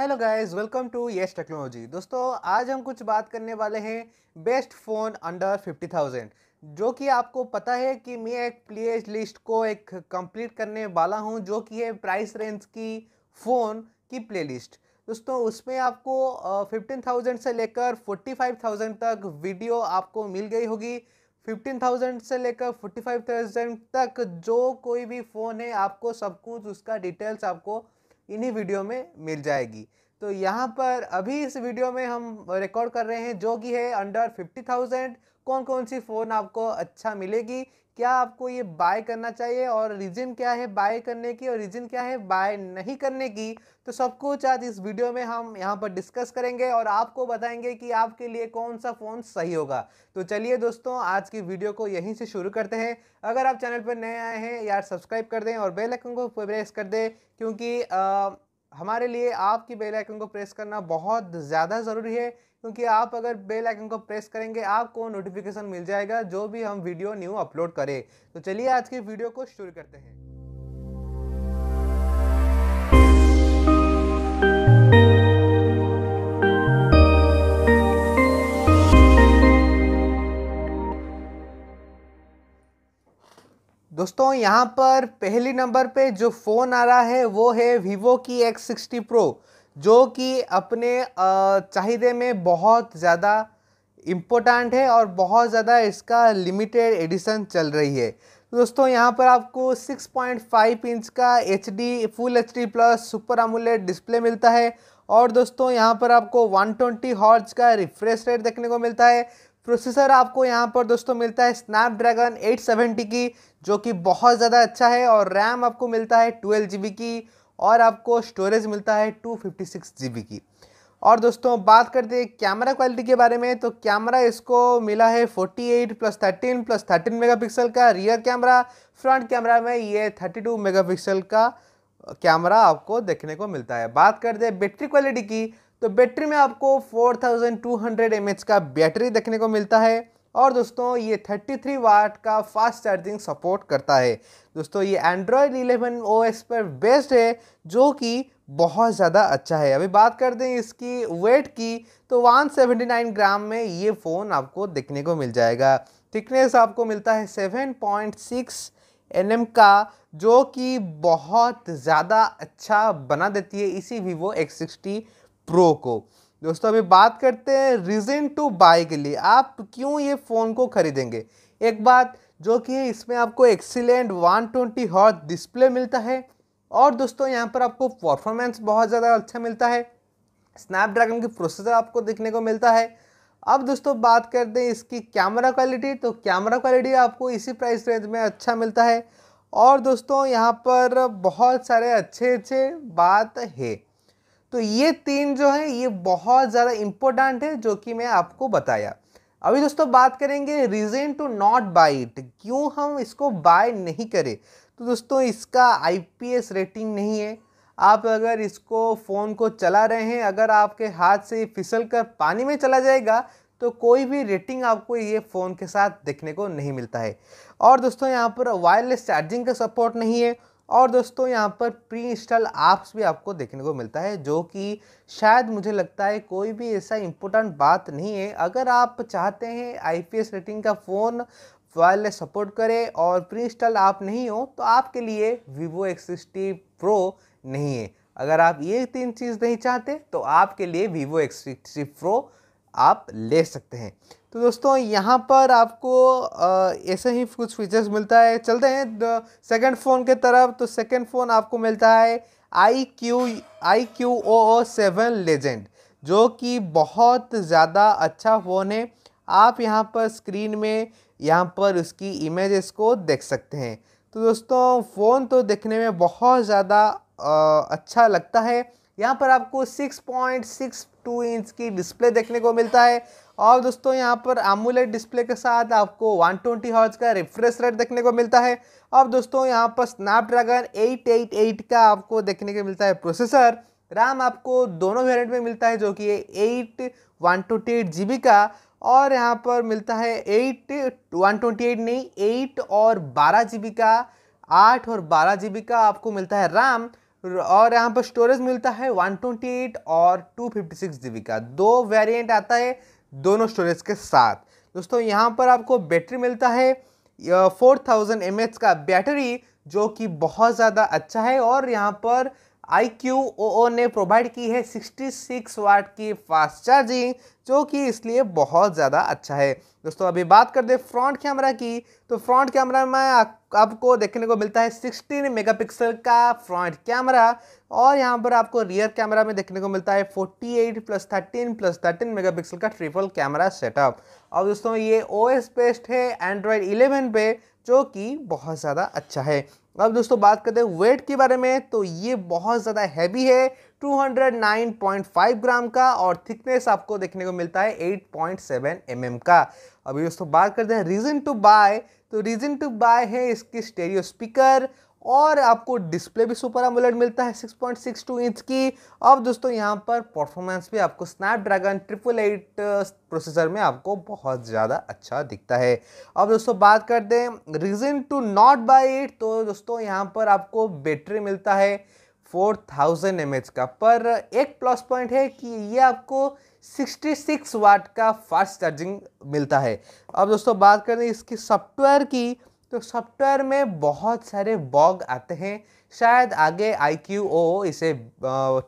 hello guys welcome to yes technology दोस्तों आज हम कुछ बात करने वाले हैं best phone under fifty thousand जो कि आपको पता है कि मैं एक प्लेज लिस्ट को एक कंप्लीट करने वाला हूं जो कि है प्राइस रेंज की फ़ोन की प्ले लिस्ट दोस्तों उसमें आपको फिफ्टीन थाउजेंड से लेकर फोर्टी फाइव थाउजेंड तक वीडियो आपको मिल गई होगी फिफ्टीन थाउजेंड से लेकर फोर्टी फाइव थाउजेंड तक जो कोई भी फ़ोन है आपको सब कुछ उसका डिटेल्स आपको इन्हीं वीडियो में मिल जाएगी तो यहाँ पर अभी इस वीडियो में हम रिकॉर्ड कर रहे हैं जो कि है अंडर फिफ्टी थाउजेंड कौन कौन सी फ़ोन आपको अच्छा मिलेगी क्या आपको ये बाय करना चाहिए और रीज़न क्या है बाय करने की और रीज़न क्या है बाय नहीं करने की तो सब कुछ आज इस वीडियो में हम यहाँ पर डिस्कस करेंगे और आपको बताएंगे कि आपके लिए कौन सा फ़ोन सही होगा तो चलिए दोस्तों आज की वीडियो को यहीं से शुरू करते हैं अगर आप चैनल पर नए आए हैं यार सब्सक्राइब कर दें और बेल आइकन को प्रेस कर दें क्योंकि आ, हमारे लिए आपकी बेल आइकन को प्रेस करना बहुत ज़्यादा ज़रूरी है क्योंकि आप अगर बेल आइकन को प्रेस करेंगे आपको नोटिफिकेशन मिल जाएगा जो भी हम वीडियो न्यू अपलोड करें तो चलिए आज की वीडियो को शुरू करते हैं दोस्तों यहां पर पहली नंबर पे जो फ़ोन आ रहा है वो है वीवो की X60 Pro जो कि अपने चाहिदे में बहुत ज़्यादा इम्पोर्टेंट है और बहुत ज़्यादा इसका लिमिटेड एडिशन चल रही है दोस्तों यहाँ पर आपको 6.5 इंच का H D full H D plus super AMOLED display मिलता है और दोस्तों यहाँ पर आपको 120 ट्वेंटी का रिफ्रेश रेट देखने को मिलता है प्रोसेसर आपको यहाँ पर दोस्तों मिलता है स्नैपड्रैगन 870 की जो कि बहुत ज़्यादा अच्छा है और रैम आपको मिलता है ट्वेल्व की और आपको स्टोरेज मिलता है two fifty six G B की और दोस्तों बात करते हैं कैमरा क्वालिटी के बारे में तो कैमरा इसको मिला है 48 प्लस 13 प्लस 13 मेगापिक्सल का रियर कैमरा फ्रंट कैमरा में ये 32 मेगापिक्सल का कैमरा आपको देखने को मिलता है बात करते हैं बैटरी क्वालिटी की तो बैटरी में आपको 4200 थाउजेंड का बैटरी देखने को मिलता है और दोस्तों ये 33 वाट का फास्ट चार्जिंग सपोर्ट करता है दोस्तों ये एंड्रॉयड 11 ओएस पर बेस्ड है जो कि बहुत ज़्यादा अच्छा है अभी बात कर दें इसकी वेट की तो 179 ग्राम में ये फ़ोन आपको देखने को मिल जाएगा थिकनेस आपको मिलता है 7.6 एन का जो कि बहुत ज़्यादा अच्छा बना देती है इसी वीवो एक्स सिक्सटी प्रो को दोस्तों अभी बात करते हैं रीज़न टू बाय के लिए आप क्यों ये फ़ोन को खरीदेंगे एक बात जो कि इसमें आपको एक्सीलेंट 120 ट्वेंटी डिस्प्ले मिलता है और दोस्तों यहाँ पर आपको परफॉर्मेंस बहुत ज़्यादा अच्छा मिलता है स्नैपड्रैगन की प्रोसेसर आपको देखने को मिलता है अब दोस्तों बात करते हैं इसकी कैमरा क्वालिटी तो कैमरा क्वालिटी आपको इसी प्राइस रेंज में अच्छा मिलता है और दोस्तों यहाँ पर बहुत सारे अच्छे अच्छे बात है तो ये तीन जो है ये बहुत ज़्यादा इम्पोर्टेंट है जो कि मैं आपको बताया अभी दोस्तों बात करेंगे reason to not buy it क्यों हम इसको बाय नहीं करें तो दोस्तों इसका आईपीएस रेटिंग नहीं है आप अगर इसको फ़ोन को चला रहे हैं अगर आपके हाथ से फिसल कर पानी में चला जाएगा तो कोई भी रेटिंग आपको ये फ़ोन के साथ देखने को नहीं मिलता है और दोस्तों यहाँ पर वायरलेस चार्जिंग का सपोर्ट नहीं है और दोस्तों यहाँ पर प्री इंस्टॉल ऐप्स भी आपको देखने को मिलता है जो कि शायद मुझे लगता है कोई भी ऐसा इम्पोर्टेंट बात नहीं है अगर आप चाहते हैं आईपीएस रेटिंग का फ़ोन वायरलेस सपोर्ट करे और प्री इंस्टॉल ऐप नहीं हो तो आपके लिए वीवो एक्स सिक्सटी प्रो नहीं है अगर आप ये तीन चीज़ नहीं चाहते तो आपके लिए वीवो एक्स सिक्सटी प्रो आप ले सकते हैं तो दोस्तों यहाँ पर आपको ऐसे ही कुछ फीचर्स मिलता है चलते हैं सेकंड फ़ोन के तरफ तो सेकंड फ़ोन आपको मिलता है I Q I Q O O seven legend जो कि बहुत ज़्यादा अच्छा फ़ोन है आप यहाँ पर स्क्रीन में यहाँ पर उसकी इमेजेस को देख सकते हैं तो दोस्तों फ़ोन तो देखने में बहुत ज़्यादा अच्छा लगता है यहाँ पर आपको टू इंच की डिस्प्ले देखने को मिलता है और दोस्तों यहाँ पर आमूलेट डिस्प्ले के साथ आपको 120 ट्वेंटी का रिफ्रेश रेट देखने को मिलता है और दोस्तों यहाँ पर स्नैपड्रैगन 888 का आपको देखने को मिलता है प्रोसेसर रैम आपको दोनों वेरिएंट में मिलता है जो कि eight one twenty eight G B का और यहाँ पर मिलता है एट वन ट्वेंटी एट नहीं एट और बारह जी बी का आठ और बारह जी बी का आपको मिलता है रैम और यहाँ पर स्टोरेज मिलता है वन ट्वेंटी एट और two fifty six G B का दो वेरिएंट आता है दोनों स्टोरेज के साथ दोस्तों यहाँ पर आपको बैटरी मिलता है फोर थाउजेंड एम का बैटरी जो कि बहुत ज़्यादा अच्छा है और यहाँ पर आई ने प्रोवाइड की है 66 वाट की फास्ट चार्जिंग जो कि इसलिए बहुत ज़्यादा अच्छा है दोस्तों अभी बात कर दे फ्रंट कैमरा की तो फ्रंट कैमरा में आपको देखने को मिलता है 16 मेगापिक्सल का फ्रंट कैमरा और यहाँ पर आपको रियर कैमरा में देखने को मिलता है 48 प्लस 13 प्लस 13 मेगापिक्सल का ट्रिपल कैमरा सेटअप और दोस्तों ये ओ एस बेस्ड है एंड्रॉयड इलेवन पे जो कि बहुत ज़्यादा अच्छा है अब दोस्तों बात करते हैं वेट के बारे में तो ये बहुत ज़्यादा हैवी है 209.5 ग्राम का और थिकनेस आपको देखने को मिलता है 8.7 mm का अभी दोस्तों बात करते हैं रीज़न टू बाय तो रीज़न टू बाय है इसकी स्टेरियो स्पीकर और आपको डिस्प्ले भी सुपर एमुलेट मिलता है 6.62 इंच की अब दोस्तों यहाँ पर परफॉर्मेंस भी आपको स्नैपड्रैगन ट्रिपल एट प्रोसेसर में आपको बहुत ज़्यादा अच्छा दिखता है अब दोस्तों बात करते हैं reason to not buy it तो दोस्तों यहाँ पर आपको बैटरी मिलता है 4000 थाउजेंड का पर एक प्लस पॉइंट है कि ये आपको 66 वाट का फास्ट चार्जिंग मिलता है अब दोस्तों बात करें इसकी सॉफ्टवेयर की तो सॉफ्टवेयर में बहुत सारे बॉग आते हैं शायद आगे आई इसे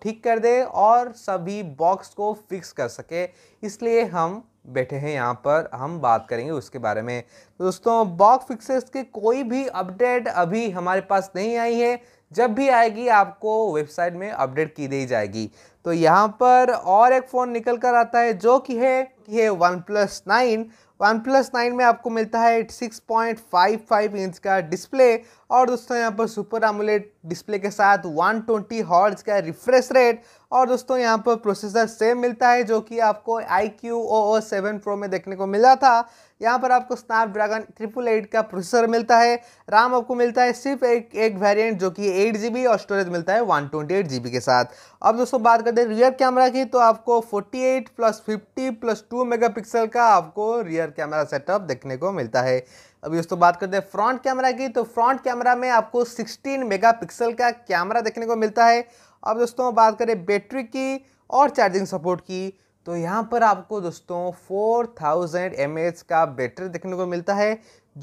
ठीक कर दे और सभी बॉक्स को फिक्स कर सके इसलिए हम बैठे हैं यहाँ पर हम बात करेंगे उसके बारे में तो दोस्तों बॉग फिक्सेस के कोई भी अपडेट अभी हमारे पास नहीं आई है जब भी आएगी आपको वेबसाइट में अपडेट की दी जाएगी तो यहाँ पर और एक फ़ोन निकल कर आता है जो कि है कि है one plus nine one plus nine में आपको मिलता है six point five five inch का डिस्प्ले और दोस्तों यहाँ पर सुपर एमुलेट डिस्प्ले के साथ 120 ट्वेंटी का रिफ्रेश रेट और दोस्तों यहाँ पर प्रोसेसर सेम मिलता है जो कि आपको I Q O O seven pro में देखने को मिला था यहाँ पर आपको स्नैपड्रैगन ट्रिपल एट का प्रोसेसर मिलता है राम आपको मिलता है सिर्फ एक एक वेरिएंट जो कि एट जी और स्टोरेज मिलता है वन ट्वेंटी एट जी के साथ अब दोस्तों बात करते हैं रियर कैमरा की तो आपको forty eight plus fifty plus two mega का आपको रियर कैमरा सेटअप देखने को मिलता है अभी दोस्तों बात करते हैं फ्रंट कैमरा की तो फ्रंट कैमरा में आपको 16 मेगापिक्सल का कैमरा देखने को मिलता है अब दोस्तों बात करें बैटरी की और चार्जिंग सपोर्ट की तो यहाँ पर आपको दोस्तों 4000 थाउजेंड का बैटरी देखने को मिलता है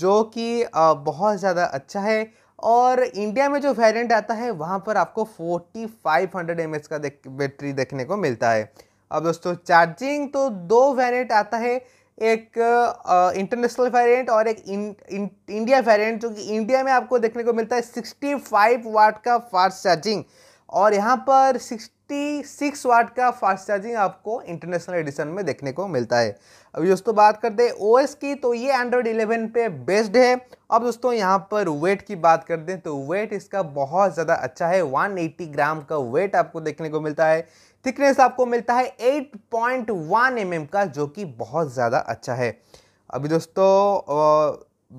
जो कि बहुत ज़्यादा अच्छा है और इंडिया में जो वेरियंट आता है वहाँ पर आपको फोर्टी फाइव का बैटरी देखने को मिलता है अब दोस्तों चार्जिंग तो दो वेरियंट आता है एक इंटरनेशनल वेरिएंट और एक इंडिया वेरिएंट जो कि इंडिया में आपको देखने को मिलता है 65 वाट का फास्ट चार्जिंग और यहाँ पर 66 वाट का फास्ट चार्जिंग आपको इंटरनेशनल एडिशन में देखने को मिलता है अब दोस्तों बात करते हैं ओएस की तो ये एंड्रॉयड 11 पे बेस्ड है अब दोस्तों यहाँ पर वेट की बात कर दें तो वेट इसका बहुत ज़्यादा अच्छा है 180 ग्राम का वेट आपको देखने को मिलता है थिकनेस आपको मिलता है 8.1 पॉइंट mm का जो कि बहुत ज़्यादा अच्छा है अभी दोस्तों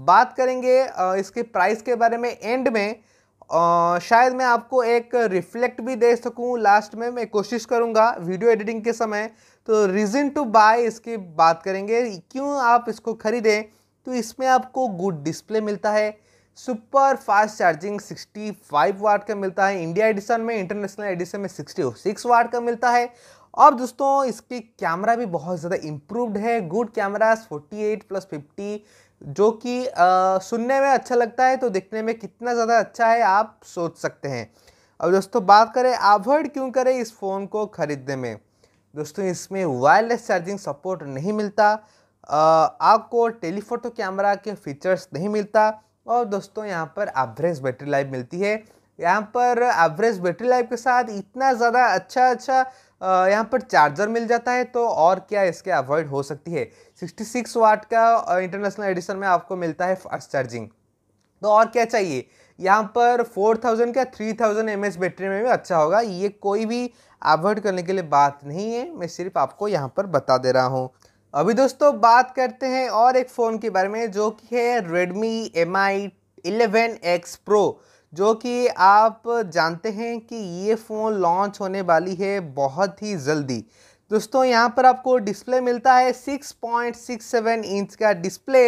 बात करेंगे इसके प्राइस के बारे में एंड में शायद मैं आपको एक रिफ्लेक्ट भी दे सकूं लास्ट में मैं कोशिश करूंगा वीडियो एडिटिंग के समय तो रीज़न टू बाय इसकी बात करेंगे क्यों आप इसको खरीदें तो इसमें आपको गुड डिस्प्ले मिलता है सुपर फास्ट चार्जिंग 65 वाट का मिलता है इंडिया एडिशन में इंटरनेशनल एडिशन में 66 वाट का मिलता है और दोस्तों इसकी कैमरा भी बहुत ज़्यादा इम्प्रूवड है गुड कैमरा 48 प्लस फिफ्टी जो कि सुनने में अच्छा लगता है तो देखने में कितना ज़्यादा अच्छा है आप सोच सकते हैं अब दोस्तों बात करें अवॉइड क्यों करें इस फ़ोन को ख़रीदने में दोस्तों इसमें वायरलेस चार्जिंग सपोर्ट नहीं मिलता आपको टेलीफोटो कैमरा के फीचर्स नहीं मिलता और दोस्तों यहाँ पर एवरेज बैटरी लाइफ मिलती है यहाँ पर एवरेज बैटरी लाइफ के साथ इतना ज़्यादा अच्छा अच्छा यहाँ पर चार्जर मिल जाता है तो और क्या इसके अवॉइड हो सकती है 66 वाट का इंटरनेशनल एडिशन में आपको मिलता है फास्ट चार्जिंग तो और क्या चाहिए यहाँ पर 4000 का 3000 थाउजेंड बैटरी में भी अच्छा होगा ये कोई भी अवॉइड करने के लिए बात नहीं है मैं सिर्फ आपको यहाँ पर बता दे रहा हूँ अभी दोस्तों बात करते हैं और एक फ़ोन के बारे में जो कि है Redmi MI 11X Pro जो कि आप जानते हैं कि ये फ़ोन लॉन्च होने वाली है बहुत ही जल्दी दोस्तों यहाँ पर आपको डिस्प्ले मिलता है 6.67 इंच का डिस्प्ले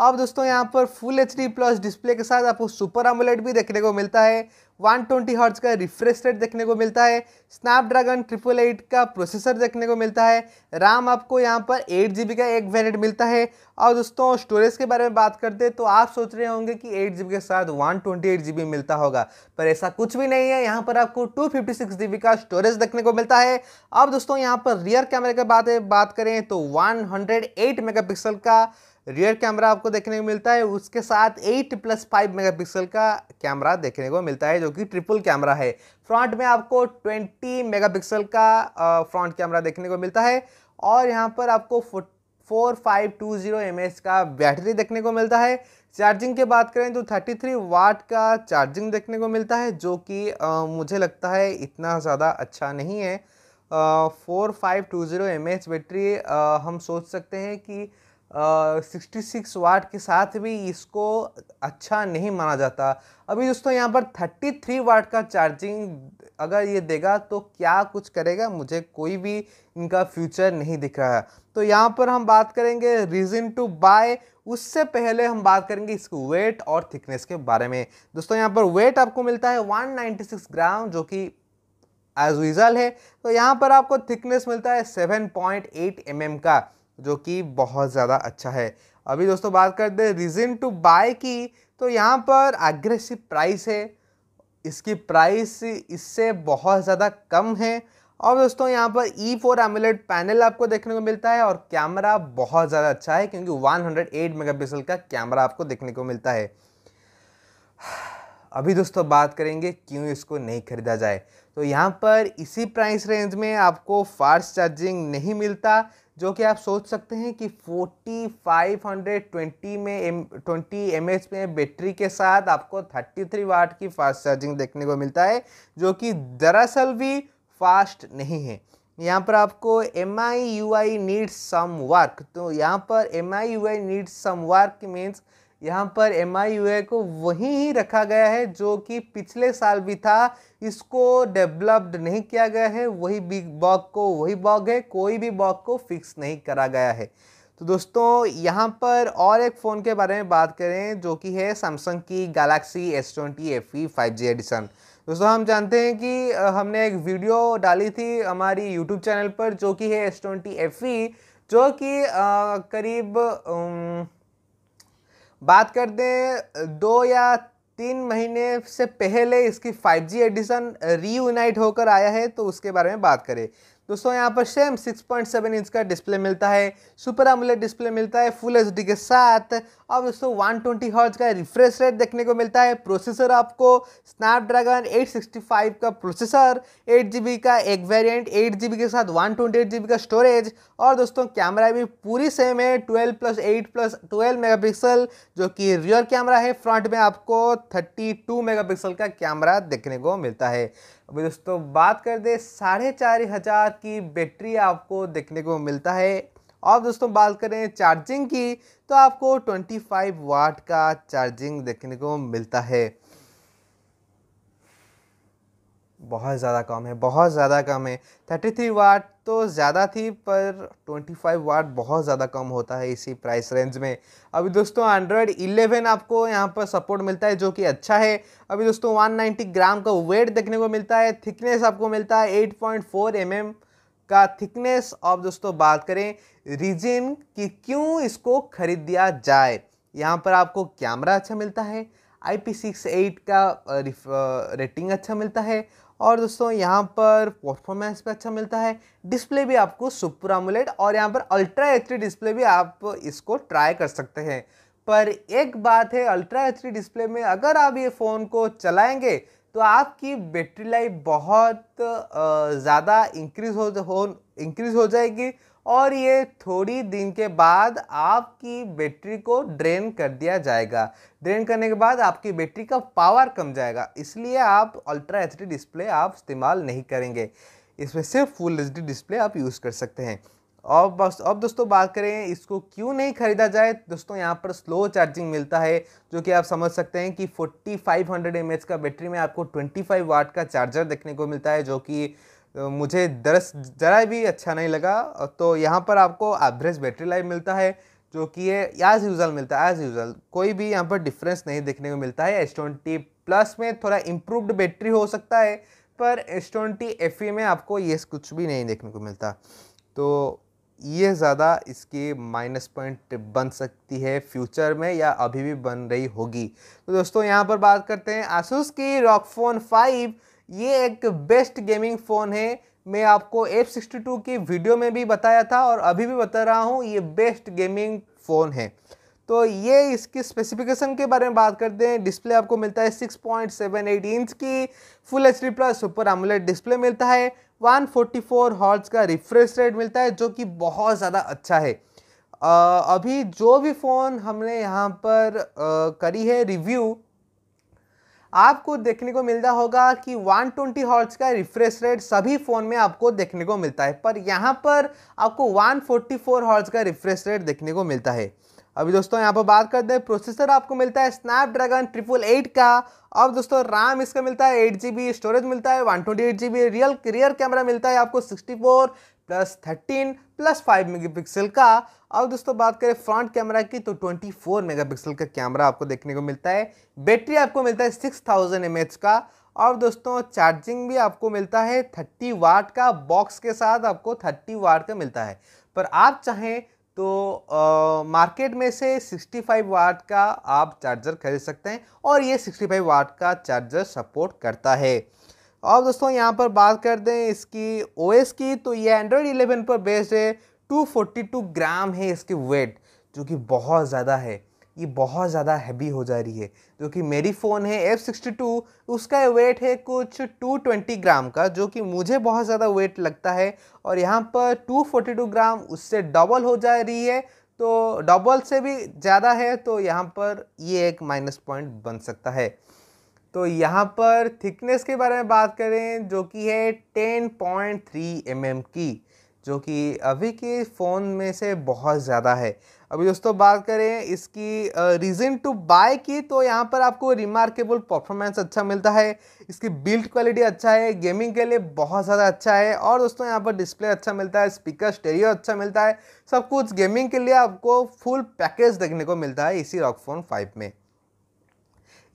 अब दोस्तों यहाँ पर full H D plus display के साथ आपको सुपर एमुलेट भी देखने को मिलता है 120 ट्वेंटी हर्ट्स का रिफ्रेश रेट देखने को मिलता है स्नैपड्रैगन ट्रिपल एट का प्रोसेसर देखने को मिलता है रैम आपको यहाँ पर एट जी का एक वेरिएंट मिलता है और दोस्तों स्टोरेज के बारे में बात करते हैं तो आप सोच रहे होंगे कि एट जी के साथ वन ट्वेंटी मिलता होगा पर ऐसा कुछ भी नहीं है यहाँ पर आपको टू फिफ्टी का स्टोरेज देखने को मिलता है अब दोस्तों यहाँ पर रियर कैमरे के बात बात करें तो वन हंड्रेड का रियर कैमरा आपको देखने को मिलता है उसके साथ 8 प्लस फाइव मेगा का कैमरा देखने को मिलता है जो कि ट्रिपल कैमरा है फ्रंट में आपको 20 मेगापिक्सल का फ्रंट कैमरा देखने को मिलता है और यहाँ पर आपको four five two zero M H का बैटरी देखने को मिलता है चार्जिंग की बात करें तो थर्टी थ्री वाट का चार्जिंग देखने को मिलता है जो कि मुझे लगता है इतना ज़्यादा अच्छा नहीं है four five two zero M H battery आ, हम सोच सकते हैं कि सिक्सटी सिक्स वाट के साथ भी इसको अच्छा नहीं माना जाता अभी दोस्तों यहाँ पर थर्टी थ्री वाट का चार्जिंग अगर ये देगा तो क्या कुछ करेगा मुझे कोई भी इनका फ्यूचर नहीं दिख रहा है तो यहाँ पर हम बात करेंगे रीज़न टू बाय उससे पहले हम बात करेंगे इसके वेट और थिकनेस के बारे में दोस्तों यहाँ पर वेट आपको मिलता है 196 ग्राम जो कि एज विजल है तो यहाँ पर आपको थिकनेस मिलता है 7.8 पॉइंट mm का जो कि बहुत ज़्यादा अच्छा है अभी दोस्तों बात करते हैं रीज़न टू बाय की तो यहाँ पर एग्रेसिव प्राइस है इसकी प्राइस इससे बहुत ज़्यादा कम है और दोस्तों यहाँ पर ई फोर पैनल आपको देखने को मिलता है और कैमरा बहुत ज़्यादा अच्छा है क्योंकि 108 मेगापिक्सल का कैमरा आपको देखने को मिलता है अभी दोस्तों बात करेंगे क्यों इसको नहीं ख़रीदा जाए तो यहाँ पर इसी प्राइस रेंज में आपको फास्ट चार्जिंग नहीं मिलता जो कि आप सोच सकते हैं कि 4520 में एम ट्वेंटी एम में बैटरी के साथ आपको 33 वाट की फास्ट चार्जिंग देखने को मिलता है जो कि दरअसल भी फास्ट नहीं है यहाँ पर आपको M I U I needs some work तो यहाँ पर M I U I needs some work means यहाँ पर एम आई यू को वहीं ही रखा गया है जो कि पिछले साल भी था इसको डेवलप्ड नहीं किया गया है वही बिग बॉग को वही बॉग है कोई भी बॉग को फिक्स नहीं करा गया है तो दोस्तों यहाँ पर और एक फ़ोन के बारे में बात करें जो कि है सैमसंग की Galaxy S twenty F E five G edition दोस्तों हम जानते हैं कि हमने एक वीडियो डाली थी हमारी यूट्यूब चैनल पर जो कि है एस ट्वेंटी एफ ई जो कि करीब बात करते हैं दो या तीन महीने से पहले इसकी 5G एडिशन रीयूनाइट होकर आया है तो उसके बारे में बात करें दोस्तों यहाँ पर सेम 6.7 इंच का डिस्प्ले मिलता है सुपर एमुलेट डिस्प्ले मिलता है फुल एच के साथ और दोस्तों 120 ट्वेंटी का रिफ्रेश रेट देखने को मिलता है प्रोसेसर आपको स्नैपड्रैगन 865 का प्रोसेसर 8GB का एक वेरिएंट 8GB के साथ 128GB का स्टोरेज और दोस्तों कैमरा भी पूरी सेम है twelve plus eight plus twelve megapixel जो कि रियर कैमरा है फ्रंट में आपको थर्टी मेगापिक्सल का कैमरा देखने को मिलता है अभी दोस्तों बात कर दे साढ़े चार हज़ार की बैटरी आपको देखने को मिलता है और दोस्तों बात करें चार्जिंग की तो आपको 25 वाट का चार्जिंग देखने को मिलता है बहुत ज़्यादा कम है बहुत ज़्यादा कम है थर्टी थ्री वाट तो ज़्यादा थी पर ट्वेंटी फाइव वाट बहुत ज़्यादा कम होता है इसी प्राइस रेंज में अभी दोस्तों एंड्रॉयड इलेवन आपको यहाँ पर सपोर्ट मिलता है जो कि अच्छा है अभी दोस्तों वन नाइन्टी ग्राम का वेट देखने को मिलता है थिकनेस आपको मिलता है eight point four M M का थिकनेस और दोस्तों बात करें रीजन कि क्यों इसको खरीद दिया जाए यहाँ पर आपको कैमरा अच्छा मिलता है आई पी सिक्स एट का रेटिंग अच्छा मिलता है और दोस्तों यहाँ पर परफॉर्मेंस भी अच्छा मिलता है डिस्प्ले भी आपको सुपर अमुलेट और यहाँ पर अल्ट्रा एच डिस्प्ले भी आप इसको ट्राई कर सकते हैं पर एक बात है अल्ट्रा एच डिस्प्ले में अगर आप ये फ़ोन को चलाएंगे तो आपकी बैटरी लाइफ बहुत ज़्यादा इंक्रीज हो हो इंक्रीज हो जाएगी और ये थोड़ी दिन के बाद आपकी बैटरी को ड्रेन कर दिया जाएगा ड्रेन करने के बाद आपकी बैटरी का पावर कम जाएगा इसलिए आप अल्ट्रा एच डिस्प्ले आप इस्तेमाल नहीं करेंगे इसमें सिर्फ फुल एच डिस्प्ले आप यूज़ कर सकते हैं और बस अब दोस्तों बात करें इसको क्यों नहीं ख़रीदा जाए दोस्तों यहाँ पर स्लो चार्जिंग मिलता है जो कि आप समझ सकते हैं कि 4500 फाइव का बैटरी में आपको 25 वाट का चार्जर देखने को मिलता है जो कि मुझे दरस ज़रा भी अच्छा नहीं लगा तो यहाँ पर आपको एवरेज बैटरी लाइफ मिलता है जो कि है एज़ यूज़ल मिलता है एज़ यूज़ल कोई भी यहाँ पर डिफरेंस नहीं देखने को मिलता है एस ट्वेंटी प्लस में थोड़ा इम्प्रूवड बैटरी हो सकता है पर एस ट्वेंटी एफ ई में आपको ये कुछ भी नहीं देखने को मिलता तो ये ज़्यादा इसकी माइनस पॉइंट बन सकती है फ्यूचर में या अभी भी बन रही होगी तो दोस्तों यहाँ पर बात करते हैं आसूस की रॉक फोन फाइव ये एक बेस्ट गेमिंग फ़ोन है मैं आपको एफ सिक्सटी टू की वीडियो में भी बताया था और अभी भी बता रहा हूँ ये बेस्ट गेमिंग फ़ोन है तो ये इसकी स्पेसिफिकेशन के बारे में बात करते हैं डिस्प्ले आपको मिलता है 6.78 इंच की full H D plus super AMOLED display मिलता है 144 फोर्टी हॉर्ट्स का रिफ्रेश रेट मिलता है जो कि बहुत ज़्यादा अच्छा है आ, अभी जो भी फ़ोन हमने यहाँ पर आ, करी है रिव्यू आपको देखने को मिलता होगा कि 120 ट्वेंटी का रिफ्रेश रेट सभी फ़ोन में आपको देखने को मिलता है पर यहाँ पर आपको 144 फोर्टी का रिफ्रेश रेट देखने को मिलता है अभी दोस्तों यहाँ पर बात करते हैं प्रोसेसर आपको मिलता है स्नैपड्रैगन ट्रिपल एट का अब दोस्तों रैम इसका मिलता है एट जी स्टोरेज मिलता है one twenty eight G B real clear camera मिलता है आपको sixty four plus thirteen plus five megapixel का अब दोस्तों बात करें फ्रंट कैमरा की तो ट्वेंटी फोर मेगापिक्सल का कैमरा आपको देखने को मिलता है बैटरी आपको मिलता है सिक्स थाउजेंड एम एच का और दोस्तों चार्जिंग भी आपको मिलता है थर्टी वाट का बॉक्स के साथ आपको थर्टी वाट का मिलता है पर आप चाहें तो मार्केट में से 65 वाट का आप चार्जर खरीद सकते हैं और ये 65 वाट का चार्जर सपोर्ट करता है और दोस्तों यहाँ पर बात कर दें इसकी ओएस की तो ये एंड्रॉयड 11 पर बेस्ड है 242 ग्राम है इसकी वेट जो कि बहुत ज़्यादा है ये बहुत ज़्यादा हैवी हो जा रही है जो कि मेरी फ़ोन है एफ सिक्सटी टू उसका वेट है कुछ टू ट्वेंटी ग्राम का जो कि मुझे बहुत ज़्यादा वेट लगता है और यहाँ पर टू फोर्टी टू ग्राम उससे डबल हो जा रही है तो डबल से भी ज़्यादा है तो यहाँ पर ये एक माइनस पॉइंट बन सकता है तो यहाँ पर थिकनेस के बारे में बात करें जो कि है टेन पॉइंट थ्री एम की जो कि अभी के फ़ोन में से बहुत ज़्यादा है अभी दोस्तों बात करें इसकी रीज़न टू बाय की तो यहाँ पर आपको रिमार्केबल परफॉर्मेंस अच्छा मिलता है इसकी बिल्ड क्वालिटी अच्छा है गेमिंग के लिए बहुत ज़्यादा अच्छा है और दोस्तों यहाँ पर डिस्प्ले अच्छा मिलता है स्पीकर स्टेरियो अच्छा मिलता है सब कुछ गेमिंग के लिए आपको फुल पैकेज देखने को मिलता है इसी रॉक फोन फाइव में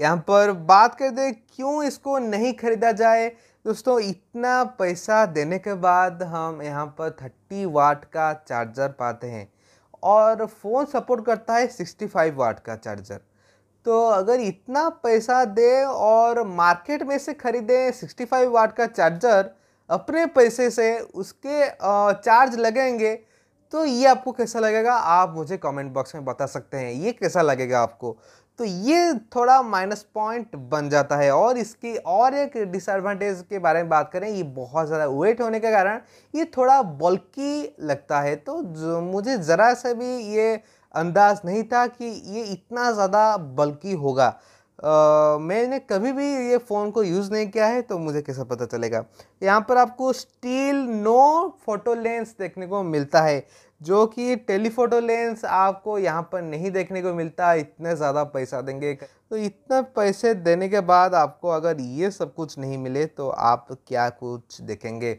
यहाँ पर बात कर दे क्यों इसको नहीं खरीदा जाए दोस्तों इतना पैसा देने के बाद हम यहाँ पर थर्टी वाट का चार्जर पाते हैं और फ़ोन सपोर्ट करता है 65 वाट का चार्जर तो अगर इतना पैसा दे और मार्केट में से ख़रीदें 65 वाट का चार्जर अपने पैसे से उसके चार्ज लगेंगे तो ये आपको कैसा लगेगा आप मुझे कमेंट बॉक्स में बता सकते हैं ये कैसा लगेगा आपको तो ये थोड़ा माइनस पॉइंट बन जाता है और इसकी और एक डिसएडवांटेज के बारे में बात करें ये बहुत ज़्यादा वेट होने के कारण ये थोड़ा बल्की लगता है तो मुझे ज़रा सा भी ये अंदाज़ नहीं था कि ये इतना ज़्यादा बल्कि होगा आ, मैंने कभी भी ये फ़ोन को यूज़ नहीं किया है तो मुझे कैसा पता चलेगा यहाँ पर आपको स्टील नो फोटो लेंस देखने को मिलता है जो कि टेलीफोटो लेंस आपको यहाँ पर नहीं देखने को मिलता इतने ज़्यादा पैसा देंगे तो इतने पैसे देने के बाद आपको अगर ये सब कुछ नहीं मिले तो आप क्या कुछ देखेंगे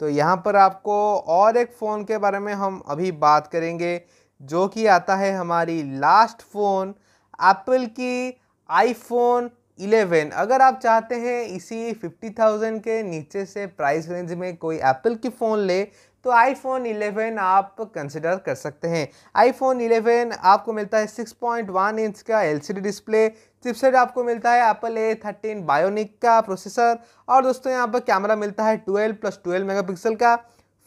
तो यहाँ पर आपको और एक फ़ोन के बारे में हम अभी बात करेंगे जो कि आता है हमारी लास्ट फ़ोन एप्पल की आईफोन 11 अगर आप चाहते हैं इसी 50,000 के नीचे से प्राइस रेंज में कोई एप्पल की फ़ोन ले तो आईफोन 11 आप कंसिडर कर सकते हैं आईफोन 11 आपको मिलता है 6.1 इंच का एलसीडी डिस्प्ले चिपसेट आपको मिलता है एप्पल ए थर्टीन बायोनिक का प्रोसेसर और दोस्तों यहाँ पर कैमरा मिलता है 12 प्लस 12 मेगापिक्सल का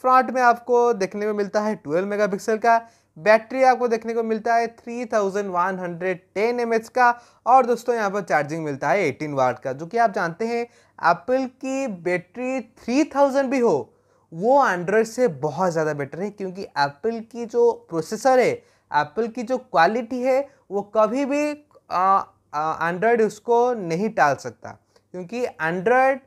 फ्रंट में आपको देखने में मिलता है 12 मेगापिक्सल का बैटरी आपको देखने को मिलता है 3110 थाउजेंड का और दोस्तों यहाँ पर चार्जिंग मिलता है 18 वाट का जो कि आप जानते हैं एप्पल की बैटरी 3000 भी हो वो एंड्रॉयड से बहुत ज़्यादा बेटर है क्योंकि एप्पल की जो प्रोसेसर है एप्पल की जो क्वालिटी है वो कभी भी एंड्रॉयड उसको नहीं टाल सकता क्योंकि एंड्रॉयड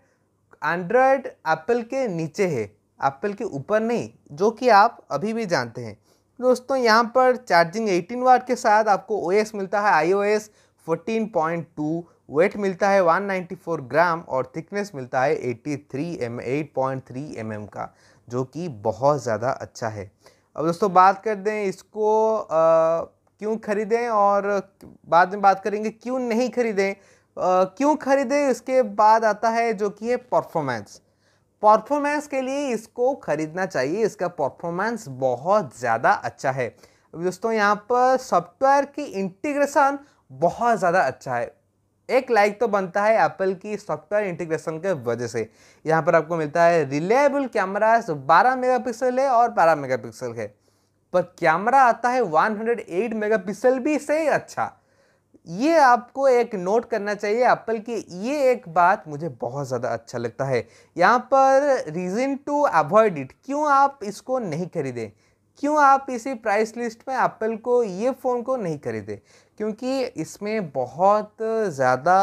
एंड्रॉयड एप्पल के नीचे है एप्पल के ऊपर नहीं जो कि आप अभी भी जानते हैं दोस्तों यहाँ पर चार्जिंग 18 वाट के साथ आपको ओ मिलता है आई ओ एस वेट मिलता है 194 ग्राम और थिकनेस मिलता है 83 एम 8.3 एम का जो कि बहुत ज़्यादा अच्छा है अब दोस्तों बात कर दें इसको क्यों खरीदें और बाद में बात करेंगे क्यों नहीं खरीदें क्यों खरीदें इसके बाद आता है जो कि है परफॉर्मेंस परफॉर्मेंस के लिए इसको खरीदना चाहिए इसका परफॉर्मेंस बहुत ज़्यादा अच्छा है दोस्तों यहाँ पर सॉफ्टवेयर की इंटीग्रेशन बहुत ज़्यादा अच्छा है एक लाइक तो बनता है एप्पल की सॉफ्टवेयर इंटीग्रेशन के वजह से यहाँ पर आपको मिलता है रिलायबल कैमरा 12 मेगापिक्सल है और 12 मेगापिक्सल है पर कैमरा आता है 108 मेगापिक्सल भी से अच्छा ये आपको एक नोट करना चाहिए एप्पल की ये एक बात मुझे बहुत ज़्यादा अच्छा लगता है यहाँ पर रीज़न टू अवॉइड इट क्यों आप इसको नहीं खरीदें क्यों आप इसी प्राइस लिस्ट में एप्पल को ये फ़ोन को नहीं खरीदें क्योंकि इसमें बहुत ज़्यादा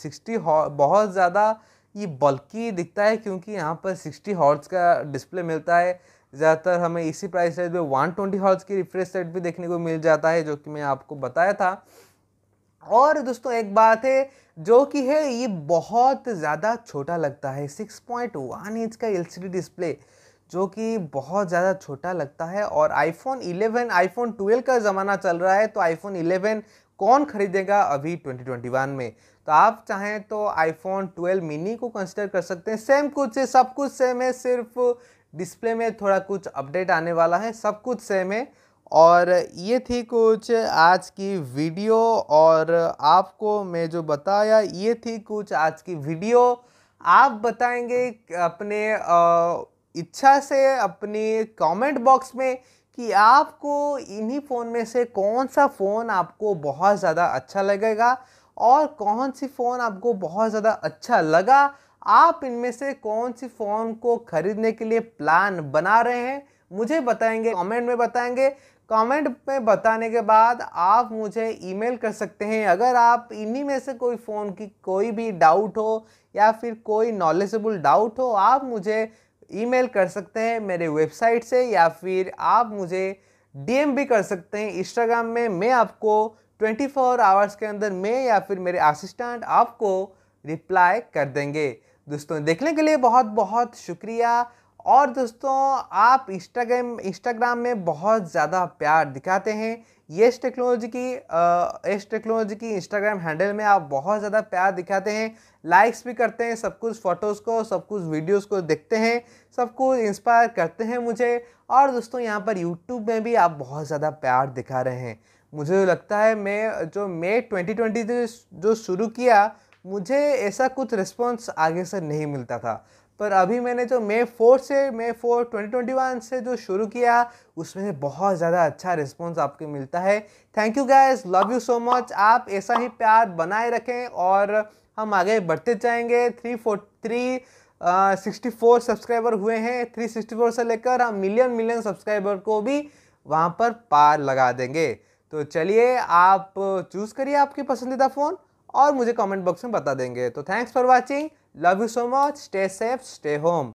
सिक्सटी बहुत ज़्यादा ये बल्कि दिखता है क्योंकि यहाँ पर सिक्सटी हॉर्ट्स का डिस्प्ले मिलता है ज़्यादातर हमें इसी प्राइस रेंज में वन ट्वेंटी हॉल्स की रिफ्रेश रेट भी देखने को मिल जाता है जो कि मैं आपको बताया था और दोस्तों एक बात है जो कि है ये बहुत ज़्यादा छोटा लगता है सिक्स पॉइंट वन इंच का एल डिस्प्ले जो कि बहुत ज़्यादा छोटा लगता है और आईफोन आई आईफोन ट्वेल्व का ज़माना चल रहा है तो आईफोन इलेवन कौन ख़रीदेगा अभी 2021 में तो आप चाहें तो आईफोन 12 मिनी को कंसिडर कर सकते हैं सेम कुछ है सब कुछ सेम है सिर्फ डिस्प्ले में थोड़ा कुछ अपडेट आने वाला है सब कुछ सेम है और ये थी कुछ आज की वीडियो और आपको मैं जो बताया ये थी कुछ आज की वीडियो आप बताएंगे अपने इच्छा से अपने कमेंट बॉक्स में कि आपको इन्हीं फ़ोन में से कौन सा फ़ोन आपको बहुत ज़्यादा अच्छा लगेगा और कौन सी फ़ोन आपको बहुत ज़्यादा अच्छा लगा आप इनमें से कौन सी फ़ोन को खरीदने के लिए प्लान बना रहे हैं मुझे बताएंगे कमेंट में बताएंगे कमेंट में बताने के बाद आप मुझे ईमेल कर सकते हैं अगर आप इन्हीं में से कोई फ़ोन की कोई भी डाउट हो या फिर कोई नॉलेजेबल डाउट हो आप मुझे ईमेल कर सकते हैं मेरे वेबसाइट से या फिर आप मुझे डीएम भी कर सकते हैं इंस्टाग्राम में मैं आपको 24 फोर आवर्स के अंदर मैं या फिर मेरे असिस्टेंट आपको रिप्लाई कर देंगे दोस्तों देखने के लिए बहुत बहुत शुक्रिया और दोस्तों आप इंस्टाग्राम इंस्टाग्राम में बहुत ज़्यादा प्यार दिखाते हैं येस टेक्नोलॉजी की येस टेक्नोलॉजी की इंस्टाग्राम हैंडल में आप बहुत ज़्यादा प्यार दिखाते हैं लाइक्स भी करते हैं सब कुछ फ़ोटोज़ को सब कुछ वीडियोस को देखते हैं सब कुछ इंस्पायर करते हैं मुझे और दोस्तों यहाँ पर यूट्यूब में भी आप बहुत ज़्यादा प्यार दिखा रहे हैं मुझे लगता है मैं जो मे ट्वेंटी जो शुरू किया मुझे ऐसा कुछ रिस्पॉन्स आगे से नहीं मिलता था पर अभी मैंने जो मे फोर से May four twenty twenty one से जो शुरू किया उसमें बहुत ज़्यादा अच्छा रिस्पॉन्स आपको मिलता है thank you guys love you so much आप ऐसा ही प्यार बनाए रखें और हम आगे बढ़ते जाएंगे three four three sixty four subscriber हुए हैं थ्री सिक्सटी फोर से लेकर हम मिलियन मिलियन सब्सक्राइबर को भी वहाँ पर पार लगा देंगे तो चलिए आप चूज़ करिए आपकी पसंदीदा फ़ोन और मुझे कमेंट बॉक्स में बता देंगे तो thanks for watching love you so much stay safe stay home